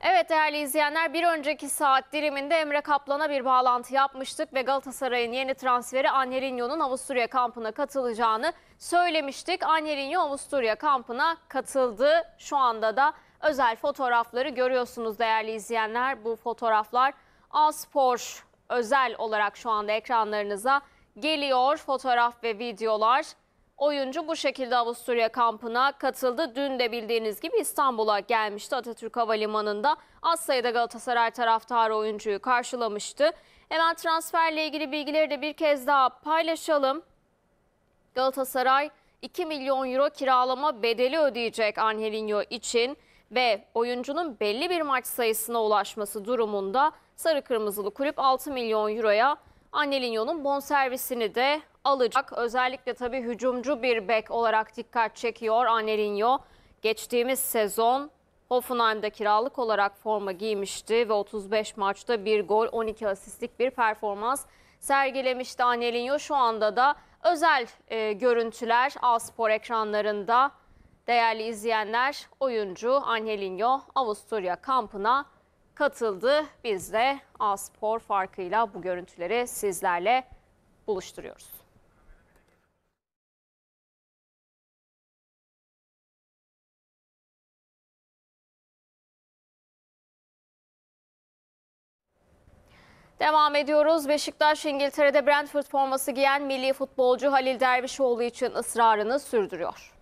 Evet değerli izleyenler bir önceki saat diliminde Emre Kaplan'a bir bağlantı yapmıştık ve Galatasaray'ın yeni transferi Angelinho'nun Avusturya kampına katılacağını söylemiştik. Angelinho Avusturya kampına katıldı. Şu anda da özel fotoğrafları görüyorsunuz değerli izleyenler. Bu fotoğraflar Aspor özel olarak şu anda ekranlarınıza geliyor. Fotoğraf ve videolar Oyuncu bu şekilde Avusturya kampına katıldı. Dün de bildiğiniz gibi İstanbul'a gelmişti Atatürk Havalimanı'nda. Az sayıda Galatasaray taraftarı oyuncuyu karşılamıştı. Hemen transferle ilgili bilgileri de bir kez daha paylaşalım. Galatasaray 2 milyon euro kiralama bedeli ödeyecek Angelinho için ve oyuncunun belli bir maç sayısına ulaşması durumunda Sarı Kırmızılı Kulüp 6 milyon euroya Annelinyon'un bonservisini de alacak. Özellikle tabii hücumcu bir bek olarak dikkat çekiyor Annelinyo. Geçtiğimiz sezon Hoffenheim'de kiralık olarak forma giymişti ve 35 maçta bir gol 12 asistlik bir performans sergilemişti Annelinho. Şu anda da özel e, görüntüler Aspor ekranlarında. Değerli izleyenler oyuncu Angelinho Avusturya kampına katıldı. Biz de a farkıyla bu görüntüleri sizlerle buluşturuyoruz. Devam ediyoruz. Beşiktaş İngiltere'de Brentford forması giyen milli futbolcu Halil Dervişoğlu için ısrarını sürdürüyor.